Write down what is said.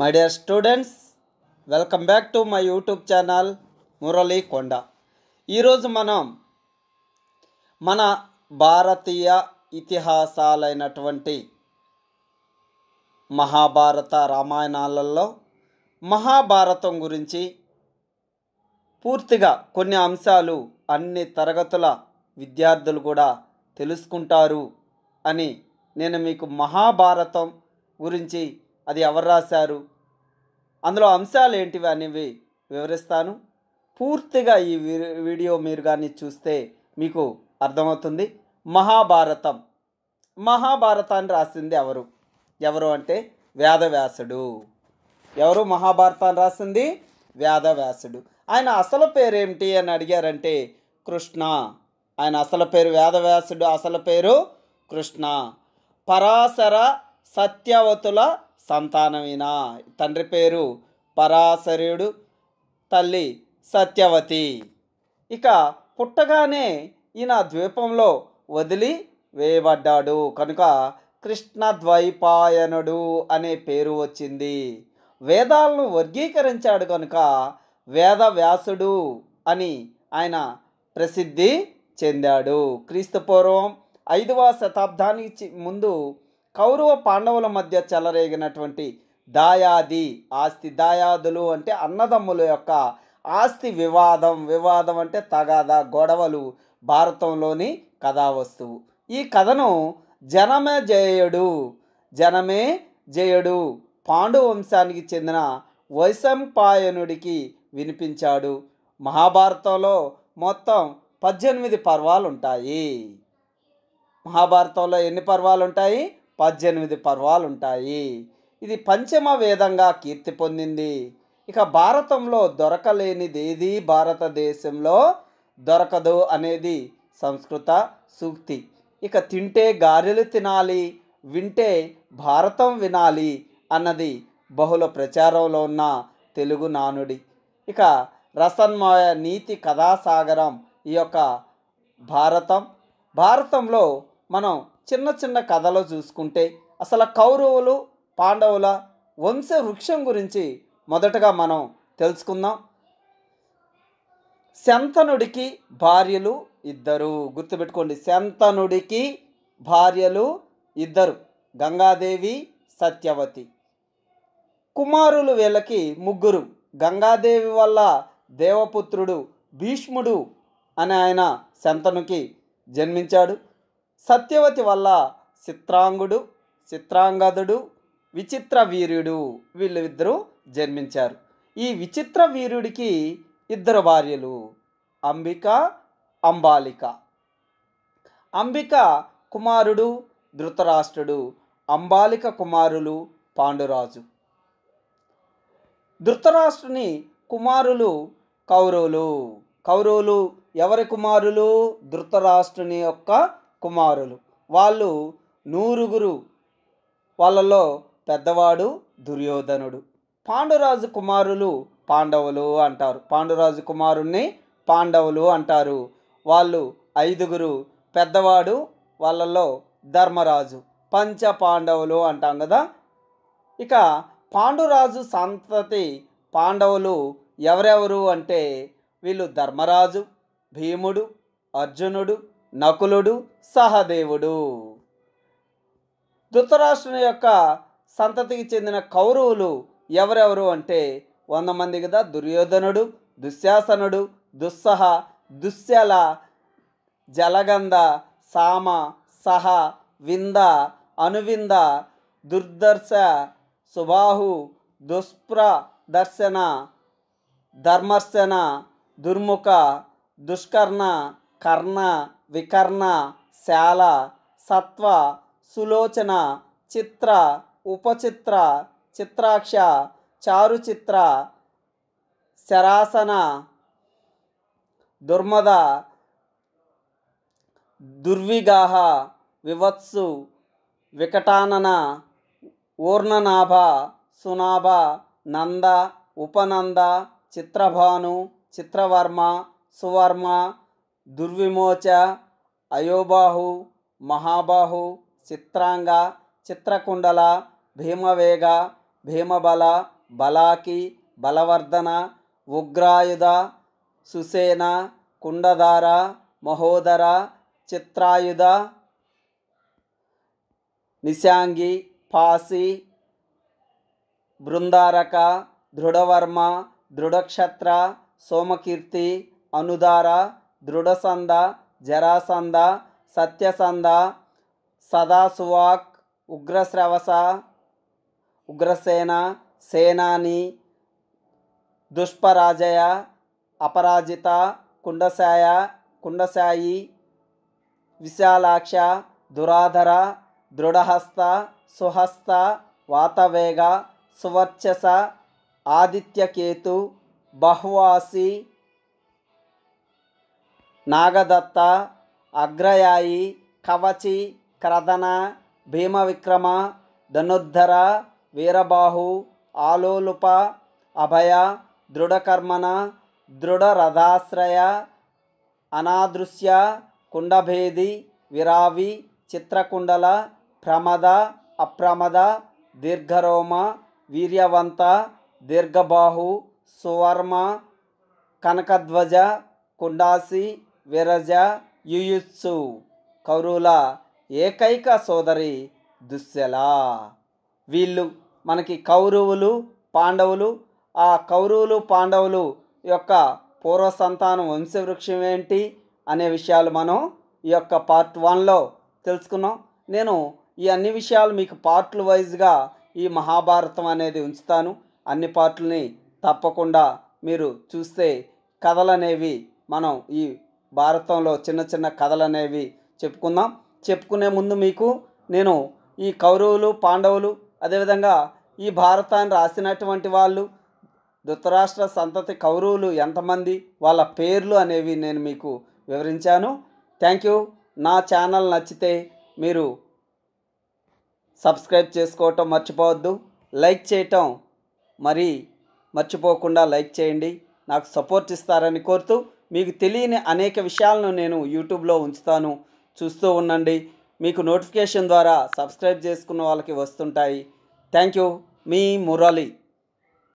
my dear students welcome back to my YouTube channel Murali Konda ఈరోజు మనం మన భారతీయ ఇతిహాసాలైనటువంటి మహాభారత రామాయణాలలో మహాభారతం గురించి పూర్తిగా కొన్ని అంశాలు అన్ని తరగతుల విద్యార్థులు కూడా తెలుసుకుంటారు అని నేను మీకు మహాభారతం గురించి అది ఎవరు రాశారు అందులో అంశాలు ఏంటివి అనేవి వివరిస్తాను పూర్తిగా ఈ వీడియో మీరు కానీ చూస్తే మీకు అర్థమవుతుంది మహాభారతం మహాభారతాన్ని రాసింది ఎవరు ఎవరు అంటే వేదవ్యాసుడు ఎవరు మహాభారతాన్ని రాసింది వేదవ్యాసుడు ఆయన అసలు పేరేమిటి అని అడిగారంటే కృష్ణ ఆయన అసలు పేరు వేదవ్యాసుడు అసలు పేరు కృష్ణ పరాశర సత్యవతుల సంతానమైనా తండ్రి పేరు పరాశరుడు తల్లి సత్యవతి ఇక పుట్టగానే ఈయన ద్వీపంలో వదిలి వేయబడ్డాడు కనుక కృష్ణద్వైపాయనుడు అనే పేరు వచ్చింది వేదాలను వర్గీకరించాడు కనుక వేద వ్యాసుడు అని ఆయన ప్రసిద్ధి చెందాడు క్రీస్తుపూర్వం ఐదవ శతాబ్దానికి ముందు కౌరవ పాండవుల మధ్య చెలరేగినటువంటి దాయాది ఆస్తి దాయాదులు అంటే అన్నదమ్ముల యొక్క ఆస్తి వివాదం వివాదం అంటే తగాద గొడవలు భారతంలోని వస్తువు ఈ కథను జనమే జయుడు జనమే జయుడు పాండు వంశానికి చెందిన వైశంపాయనుడికి వినిపించాడు మహాభారతంలో మొత్తం పద్దెనిమిది పర్వాలు ఉంటాయి మహాభారతంలో ఎన్ని పర్వాలు ఉంటాయి పద్దెనిమిది పర్వాలుంటాయి ఇది పంచమ వేదంగా కీర్తి పొందింది ఇక భారతంలో దొరకలేనిదేది భారతదేశంలో దొరకదు అనేది సంస్కృత సూక్తి ఇక తింటే గారెలు తినాలి వింటే భారతం వినాలి అన్నది బహుళ ప్రచారంలో ఉన్న తెలుగు నానుడి ఇక రసన్మయ నీతి కథాసాగరం ఈ యొక్క భారతం భారతంలో మనం చిన్న చిన్న కథలో చూసుకుంటే అసలు కౌరవులు పాండవుల వంశ వృక్షం గురించి మొదటగా మనం తెలుసుకుందాం శంతనుడికి భార్యలు ఇద్దరు గుర్తుపెట్టుకోండి శంతనుడికి భార్యలు ఇద్దరు గంగాదేవి సత్యవతి కుమారులు వీళ్ళకి ముగ్గురు గంగాదేవి వల్ల దేవపుత్రుడు భీష్ముడు అని ఆయన శంతనుకి జన్మించాడు సత్యవతి వల్ల చిత్రాంగుడు చిత్రాంగదుడు విచిత్ర వీర్యుడు వీళ్ళిద్దరూ జన్మించారు ఈ విచిత్ర వీర్యుడికి ఇద్దరు భార్యలు అంబిక అంబాలిక అంబిక కుమారుడు ధృతరాష్ట్రుడు అంబాలిక కుమారులు పాండురాజు ధృతరాష్ట్రుని కుమారులు కౌరవులు కౌరవులు ఎవరి కుమారులు ధృతరాష్ట్రుని యొక్క కుమారులు వాళ్ళు నూరుగురు వాళ్ళలో పెద్దవాడు దుర్యోధనుడు పాండురాజు కుమారులు పాండవులు అంటారు పాండురాజు కుమారుణ్ణి పాండవులు అంటారు వాళ్ళు ఐదుగురు పెద్దవాడు వాళ్ళలో ధర్మరాజు పంచ పాండవులు అంటాం కదా ఇక పాండురాజు సంతతి పాండవులు ఎవరెవరు అంటే వీళ్ళు ధర్మరాజు భీముడు అర్జునుడు నకులుడు సహదేవుడు ధృతరాష్ట్రుని యొక్క సంతతికి చెందిన కౌరవులు ఎవరెవరు అంటే వంద మంది కదా దుర్యోధనుడు దుశ్శాసనుడు దుస్సహ దుశ్శల జలగంధ సామ సహ వింద అనువింద దుర్దర్శ సుబాహు దుష్ప్ర దర్శన ధర్మర్శన దుర్ముఖ దుష్కర్ణ కర్ణ వికర్ణ శాల సత్వ సులోచన చిత్ర ఉపచిత్ర చిత్రాక్ష చారుచిత్ర శరాసన దుర్మద దుర్విగాహ వివత్సు వికటానన ఊర్ణనాభ సునాభ నంద ఉపనంద చిత్రభాను చిత్రవర్మ సువర్మ దుర్విమోచ అయోబాహు మహాబాహు చిత్రాంగ చిత్రకుండల భీమవేగ భీమబల బలాకి బలవర్ధన ఉగ్రాయుధ సుసేన కుండధార మహోదర చిత్రాయుధ నిశాంగి పాసి బృందారక దృఢవర్మ దృఢక్షత్ర సోమకీర్తి అనుదార ದೃಢಸಂಧ ಜರಾಸಂಧ ಸತ್ಯಸಂಧ ಸದಾ ಸುವಾಕ್ ಉಗ್ರಸ್ರವಸ ಉಗ್ರಸೇನ ಸೇನಾನಿ ದುಷ್ಪರಾಜಯ ಅಪರಾಜಿತ ಕುಂಡಸಾಯ ಕುಂಡಸಾಯಿ ವಿಶಾಲಾಕ್ಷ ದುರಾಧರ ದೃಢಹಸ್ತ ಸುಹಸ್ತ ವಾತವೇಗ ಸುವರ್ಚಸ ಆದಿತ್ಯಕೇತು ಬಹ್ವಾಸಿ నాగదత్త అగ్రయాయి కవచి క్రదన భీమవిక్రమ ధనుర్ధర వీరబాహు ఆలోలుప అభయ దృఢకర్మణ దృఢరథాశ్రయ అనాదృశ్య కుండభేది విరావి చిత్రకుండల ప్రమద అప్రమద దీర్ఘరోమ వీర్యవంత దీర్ఘబాహు సువర్మ కనకధ్వజ కుండాసి విరజ యుయుత్సు కౌరవుల ఏకైక సోదరి దుశ్శల వీళ్ళు మనకి కౌరవులు పాండవులు ఆ కౌరవులు పాండవులు యొక్క పూర్వ సంతానం వంశవృక్షం ఏంటి అనే విషయాలు మనం ఈ యొక్క పార్ట్ వన్లో తెలుసుకున్నాం నేను ఈ అన్ని విషయాలు మీకు పార్ట్లు వైజ్గా ఈ మహాభారతం అనేది ఉంచుతాను అన్ని పార్ట్లని తప్పకుండా మీరు చూస్తే కథలు అనేవి మనం ఈ భారతంలో చిన్న చిన్న కథలు అనేవి చెప్పుకుందాం చెప్పుకునే ముందు మీకు నేను ఈ కౌరవులు పాండవులు అదేవిధంగా ఈ భారతాన్ని రాసినటువంటి వాళ్ళు ధృతరాష్ట్ర సంతతి కౌరవులు ఎంతమంది వాళ్ళ పేర్లు అనేవి నేను మీకు వివరించాను థ్యాంక్ యూ నా ఛానల్ నచ్చితే మీరు సబ్స్క్రైబ్ చేసుకోవటం మర్చిపోవద్దు లైక్ చేయటం మరి మర్చిపోకుండా లైక్ చేయండి నాకు సపోర్ట్ ఇస్తారని కోరుతూ మీకు తెలియని అనేక విషయాలను నేను యూట్యూబ్లో ఉంచుతాను చూస్తూ ఉండండి మీకు నోటిఫికేషన్ ద్వారా సబ్స్క్రైబ్ చేసుకున్న వాళ్ళకి వస్తుంటాయి థ్యాంక్ యూ మీ మురళి